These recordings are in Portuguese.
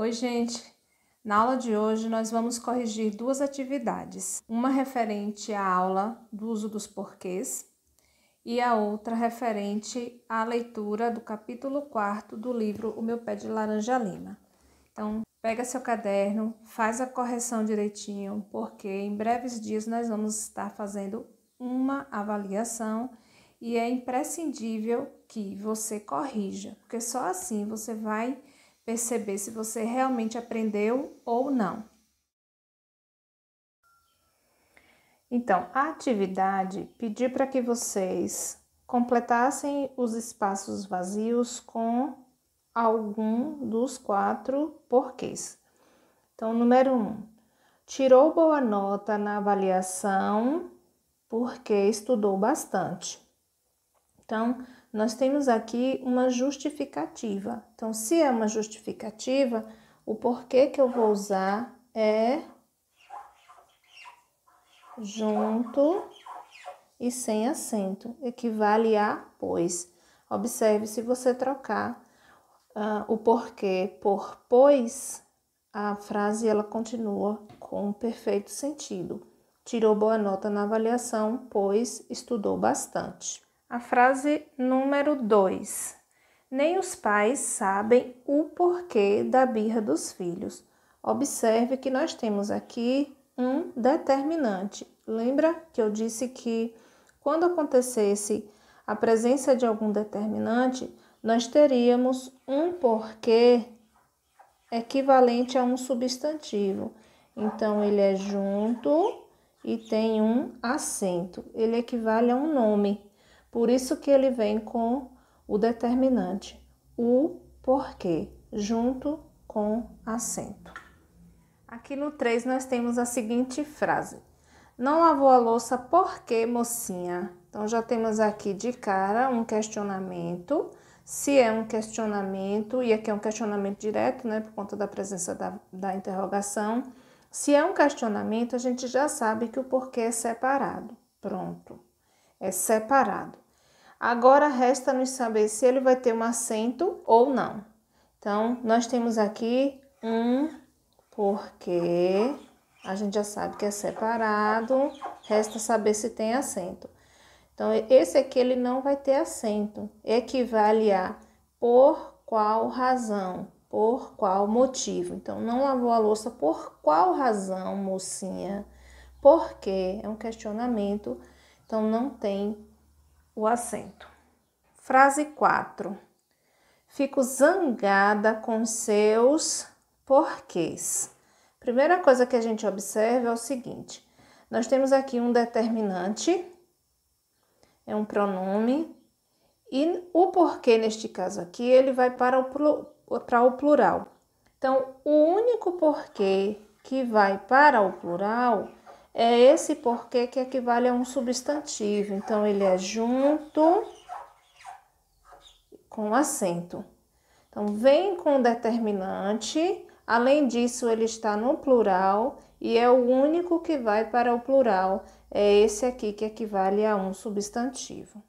Oi, gente! Na aula de hoje, nós vamos corrigir duas atividades: uma referente à aula do uso dos porquês e a outra referente à leitura do capítulo 4 do livro O Meu Pé de Laranja Lima. Então, pega seu caderno, faz a correção direitinho, porque em breves dias nós vamos estar fazendo uma avaliação e é imprescindível que você corrija, porque só assim você vai perceber se você realmente aprendeu ou não. Então, a atividade pediu para que vocês completassem os espaços vazios com algum dos quatro porquês. Então, número um, tirou boa nota na avaliação porque estudou bastante. Então, nós temos aqui uma justificativa. Então, se é uma justificativa, o porquê que eu vou usar é junto e sem acento, equivale a pois. Observe, se você trocar uh, o porquê por pois, a frase ela continua com perfeito sentido. Tirou boa nota na avaliação, pois estudou bastante. A frase número 2. Nem os pais sabem o porquê da birra dos filhos. Observe que nós temos aqui um determinante. Lembra que eu disse que quando acontecesse a presença de algum determinante, nós teríamos um porquê equivalente a um substantivo. Então, ele é junto e tem um acento. Ele equivale a um nome. Por isso que ele vem com o determinante, o porquê, junto com acento. Aqui no 3 nós temos a seguinte frase: Não lavou a louça porque, mocinha? Então já temos aqui de cara um questionamento. Se é um questionamento, e aqui é um questionamento direto, né, por conta da presença da, da interrogação. Se é um questionamento, a gente já sabe que o porquê é separado. Pronto é separado. Agora resta nos saber se ele vai ter um acento ou não. Então, nós temos aqui um porque a gente já sabe que é separado, resta saber se tem acento. Então, esse aqui ele não vai ter acento, equivale a por qual razão, por qual motivo. Então, não lavou a louça por qual razão, mocinha? Por quê? É um questionamento então não tem o acento. Frase 4. Fico zangada com seus porquês. Primeira coisa que a gente observa é o seguinte: nós temos aqui um determinante, é um pronome, e o porquê neste caso aqui ele vai para o, para o plural. Então, o único porquê que vai para o plural é esse porquê que equivale a um substantivo. Então, ele é junto com acento. Então, vem com determinante. Além disso, ele está no plural e é o único que vai para o plural. É esse aqui que equivale a um substantivo.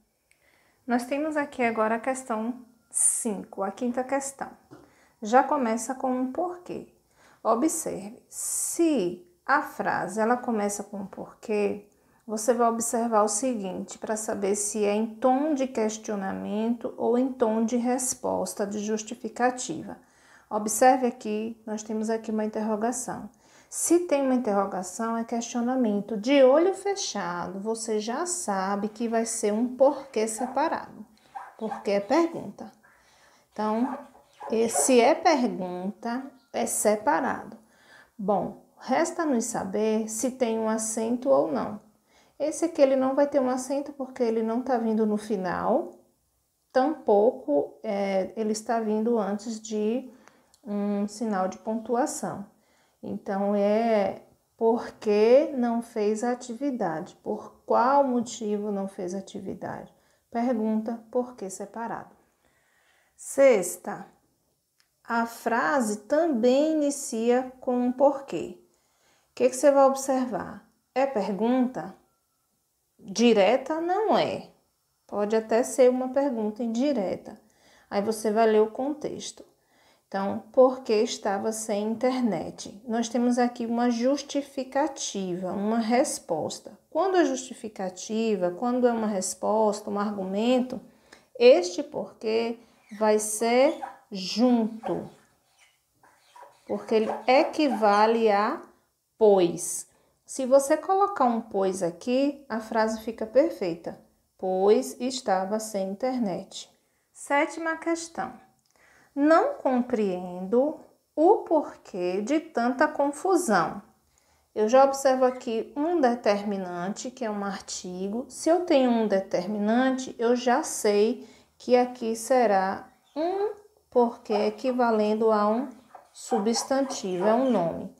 Nós temos aqui agora a questão 5, a quinta questão. Já começa com um porquê. Observe, se a frase, ela começa com um porquê. Você vai observar o seguinte para saber se é em tom de questionamento ou em tom de resposta, de justificativa. Observe aqui, nós temos aqui uma interrogação. Se tem uma interrogação, é questionamento. De olho fechado, você já sabe que vai ser um porquê separado. Porque é pergunta. Então, se é pergunta, é separado. Bom, Resta-nos saber se tem um acento ou não. Esse aqui ele não vai ter um acento porque ele não está vindo no final, tampouco é, ele está vindo antes de um sinal de pontuação. Então, é por que não fez a atividade? Por qual motivo não fez a atividade? Pergunta por que separado. Sexta, a frase também inicia com um porquê que, que você vai observar? É pergunta? Direta não é. Pode até ser uma pergunta indireta. Aí você vai ler o contexto. Então, por que estava sem internet? Nós temos aqui uma justificativa, uma resposta. Quando é justificativa, quando é uma resposta, um argumento, este porquê vai ser junto, porque ele equivale a pois. Se você colocar um pois aqui, a frase fica perfeita, pois estava sem internet. Sétima questão. Não compreendo o porquê de tanta confusão. Eu já observo aqui um determinante, que é um artigo. Se eu tenho um determinante, eu já sei que aqui será um porquê equivalendo a um substantivo, é um nome.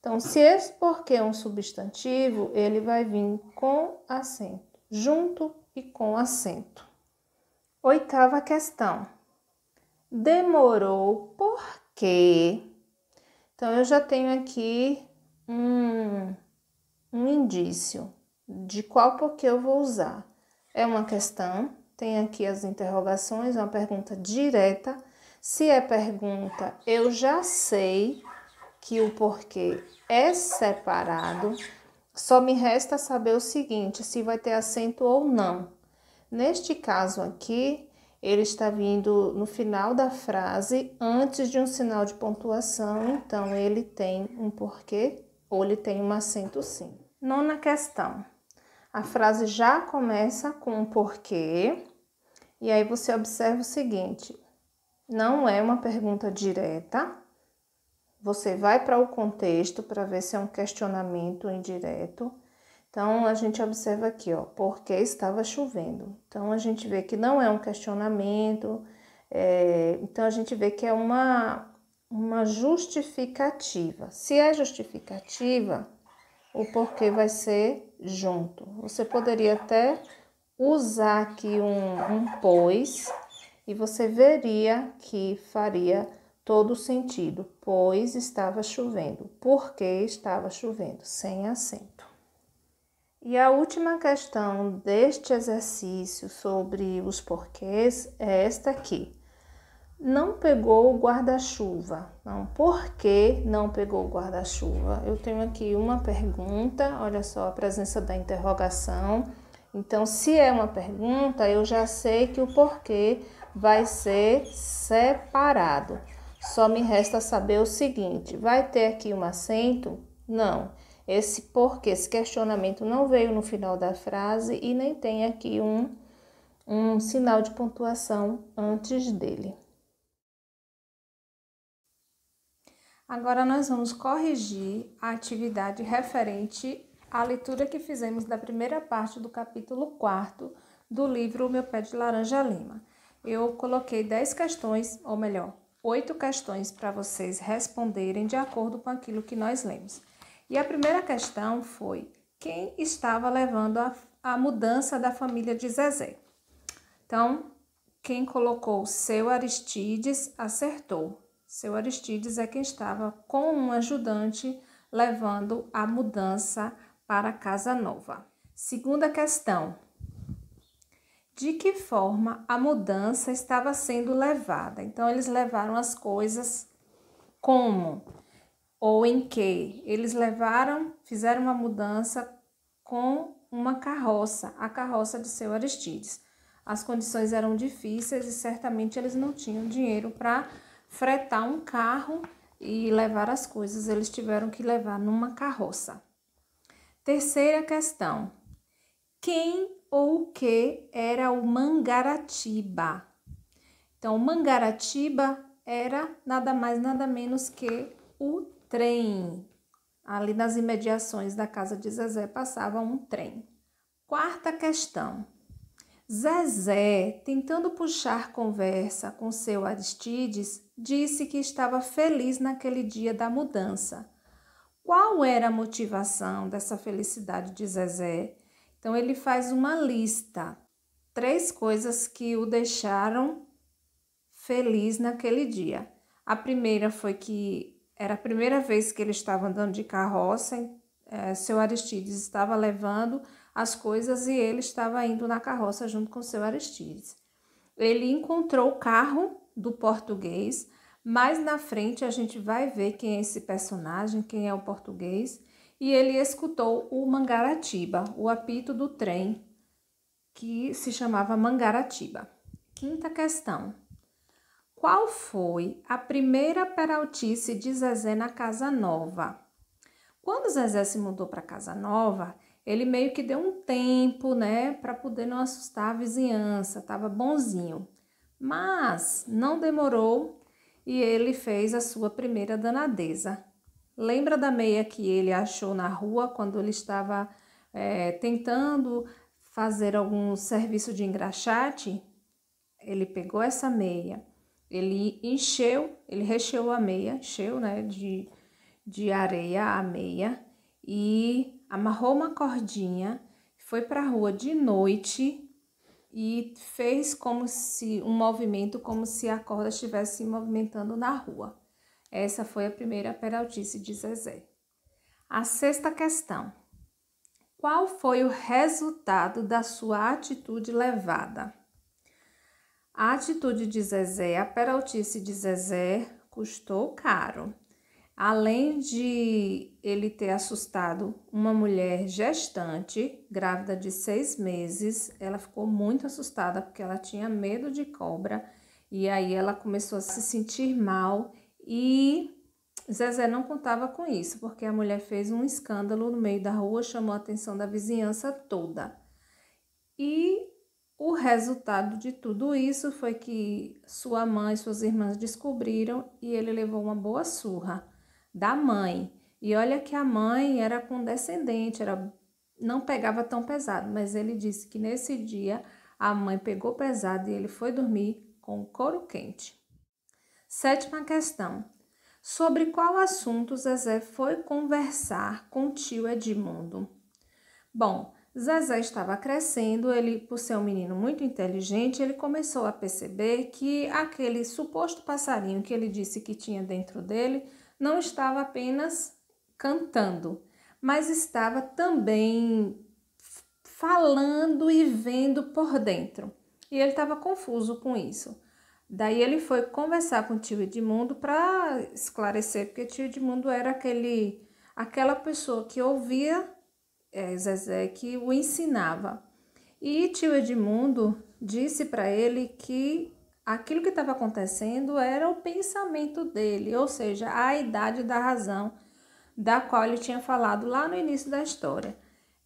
Então, se esse porquê é um substantivo, ele vai vir com acento, junto e com acento. Oitava questão. Demorou por quê? Então, eu já tenho aqui um, um indício de qual porquê eu vou usar. É uma questão, tem aqui as interrogações, uma pergunta direta. Se é pergunta, eu já sei que o porquê é separado, só me resta saber o seguinte: se vai ter acento ou não. Neste caso aqui, ele está vindo no final da frase, antes de um sinal de pontuação, então ele tem um porquê ou ele tem um acento sim. Nona questão. A frase já começa com um porquê, e aí você observa o seguinte: não é uma pergunta direta, você vai para o contexto para ver se é um questionamento indireto. Então, a gente observa aqui, ó, porque estava chovendo. Então, a gente vê que não é um questionamento, é, então a gente vê que é uma, uma justificativa. Se é justificativa, o porquê vai ser junto. Você poderia até usar aqui um, um pois e você veria que faria todo sentido, pois estava chovendo, porque estava chovendo, sem acento. E a última questão deste exercício sobre os porquês é esta aqui. Não pegou o guarda-chuva. Não, por que não pegou o guarda-chuva? Eu tenho aqui uma pergunta, olha só a presença da interrogação. Então, se é uma pergunta, eu já sei que o porquê vai ser separado. Só me resta saber o seguinte: vai ter aqui um acento? Não. Esse porquê, esse questionamento não veio no final da frase e nem tem aqui um, um sinal de pontuação antes dele. Agora nós vamos corrigir a atividade referente à leitura que fizemos da primeira parte do capítulo 4 do livro O Meu Pé de Laranja Lima. Eu coloquei 10 questões, ou melhor, oito questões para vocês responderem de acordo com aquilo que nós lemos. E a primeira questão foi: quem estava levando a, a mudança da família de Zezé? Então, quem colocou seu Aristides acertou. Seu Aristides é quem estava com um ajudante levando a mudança para a casa nova. Segunda questão: de que forma a mudança estava sendo levada. Então, eles levaram as coisas como ou em que. Eles levaram, fizeram uma mudança com uma carroça, a carroça de seu Aristides. As condições eram difíceis e certamente eles não tinham dinheiro para fretar um carro e levar as coisas, eles tiveram que levar numa carroça. Terceira questão: quem ou que era o Mangaratiba. Então, o Mangaratiba era nada mais, nada menos que o trem. Ali nas imediações da casa de Zezé passava um trem. Quarta questão. Zezé, tentando puxar conversa com seu Aristides, disse que estava feliz naquele dia da mudança. Qual era a motivação dessa felicidade de Zezé? Então, ele faz uma lista, três coisas que o deixaram feliz naquele dia. A primeira foi que era a primeira vez que ele estava andando de carroça, é, seu Aristides estava levando as coisas e ele estava indo na carroça junto com seu Aristides. Ele encontrou o carro do português, mais na frente a gente vai ver quem é esse personagem, quem é o português e ele escutou o Mangaratiba, o apito do trem que se chamava Mangaratiba. Quinta questão. Qual foi a primeira peraltice de Zezé na Casa Nova? Quando Zezé se mudou para Casa Nova, ele meio que deu um tempo, né, para poder não assustar a vizinhança, estava bonzinho. Mas não demorou e ele fez a sua primeira danadeza, Lembra da meia que ele achou na rua quando ele estava é, tentando fazer algum serviço de engraxate? Ele pegou essa meia, ele encheu, ele recheou a meia, encheu né, de, de areia a meia e amarrou uma cordinha, foi para a rua de noite e fez como se um movimento como se a corda estivesse movimentando na rua. Essa foi a primeira peraltice de Zezé. A sexta questão. Qual foi o resultado da sua atitude levada? A atitude de Zezé, a peraltice de Zezé, custou caro. Além de ele ter assustado uma mulher gestante, grávida de seis meses, ela ficou muito assustada porque ela tinha medo de cobra e aí ela começou a se sentir mal e Zezé não contava com isso, porque a mulher fez um escândalo no meio da rua, chamou a atenção da vizinhança toda. E o resultado de tudo isso foi que sua mãe e suas irmãs descobriram e ele levou uma boa surra da mãe. E olha que a mãe era condescendente, era não pegava tão pesado, mas ele disse que nesse dia a mãe pegou pesado e ele foi dormir com o couro quente. Sétima questão. Sobre qual assunto Zezé foi conversar com tio Edmundo? Bom, Zezé estava crescendo, ele, por ser um menino muito inteligente, ele começou a perceber que aquele suposto passarinho que ele disse que tinha dentro dele não estava apenas cantando, mas estava também falando e vendo por dentro. E ele estava confuso com isso. Daí ele foi conversar com o tio Edmundo para esclarecer, porque o tio Edmundo era aquele, aquela pessoa que ouvia é, Zezé, que o ensinava. E tio Edmundo disse para ele que aquilo que estava acontecendo era o pensamento dele, ou seja, a idade da razão da qual ele tinha falado lá no início da história.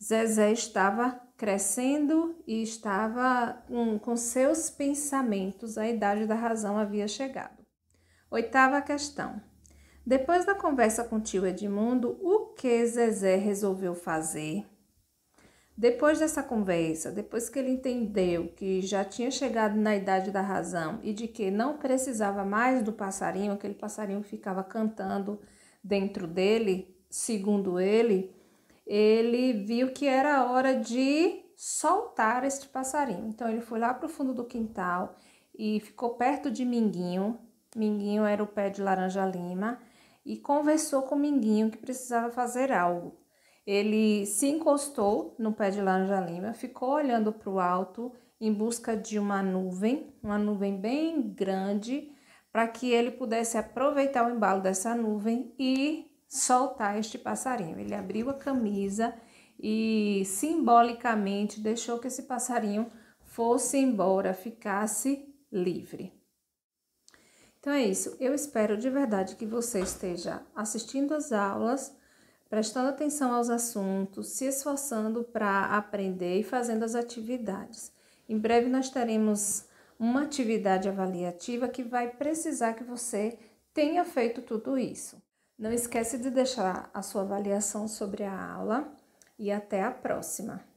Zezé estava crescendo e estava um, com seus pensamentos, a idade da razão havia chegado. Oitava questão. Depois da conversa com tio Edmundo, o que Zezé resolveu fazer? Depois dessa conversa, depois que ele entendeu que já tinha chegado na idade da razão e de que não precisava mais do passarinho, aquele passarinho ficava cantando dentro dele, segundo ele, ele viu que era hora de soltar este passarinho. Então ele foi lá para o fundo do quintal e ficou perto de Minguinho. Minguinho era o pé de laranja lima e conversou com Minguinho que precisava fazer algo. Ele se encostou no pé de laranja lima, ficou olhando para o alto em busca de uma nuvem, uma nuvem bem grande, para que ele pudesse aproveitar o embalo dessa nuvem e soltar este passarinho. Ele abriu a camisa e simbolicamente deixou que esse passarinho fosse embora, ficasse livre. Então é isso. Eu espero de verdade que você esteja assistindo às aulas, prestando atenção aos assuntos, se esforçando para aprender e fazendo as atividades. Em breve nós teremos uma atividade avaliativa que vai precisar que você tenha feito tudo isso. Não esquece de deixar a sua avaliação sobre a aula e até a próxima!